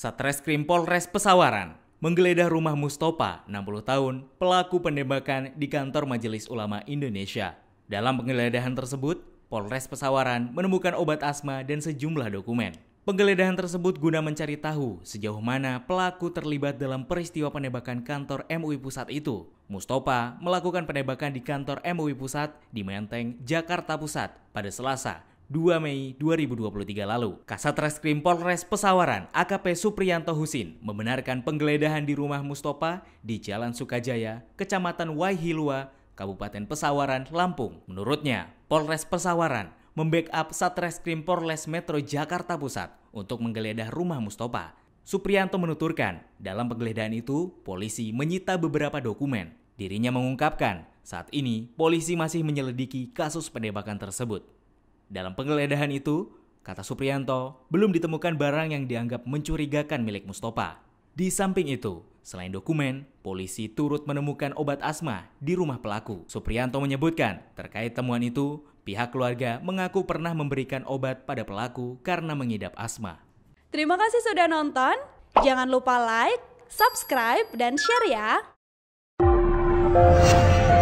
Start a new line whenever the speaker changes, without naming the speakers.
Satreskrim Polres Pesawaran menggeledah rumah Mustopa, 60 tahun, pelaku penembakan di kantor Majelis Ulama Indonesia. Dalam penggeledahan tersebut, Polres Pesawaran menemukan obat asma dan sejumlah dokumen. Penggeledahan tersebut guna mencari tahu sejauh mana pelaku terlibat dalam peristiwa penembakan kantor MUI Pusat itu. Mustopa melakukan penembakan di kantor MUI Pusat di Menteng, Jakarta Pusat pada Selasa, 2 Mei 2023 lalu. Kasat Reskrim Polres Pesawaran AKP Suprianto Husin membenarkan penggeledahan di rumah Mustopa di Jalan Sukajaya, Kecamatan Waihilua, Kabupaten Pesawaran, Lampung. Menurutnya, Polres Pesawaran membackup Satreskrim Polres Metro Jakarta Pusat untuk menggeledah rumah Mustopa. Suprianto menuturkan, dalam penggeledahan itu, polisi menyita beberapa dokumen. Dirinya mengungkapkan, saat ini polisi masih menyelidiki kasus penembakan tersebut. Dalam penggeledahan itu, kata Suprianto, belum ditemukan barang yang dianggap mencurigakan milik Mustafa. Di samping itu, selain dokumen, polisi turut menemukan obat asma di rumah pelaku. Suprianto menyebutkan, terkait temuan itu, pihak keluarga mengaku pernah memberikan obat pada pelaku karena mengidap asma.
Terima kasih sudah nonton. Jangan lupa like, subscribe, dan share ya.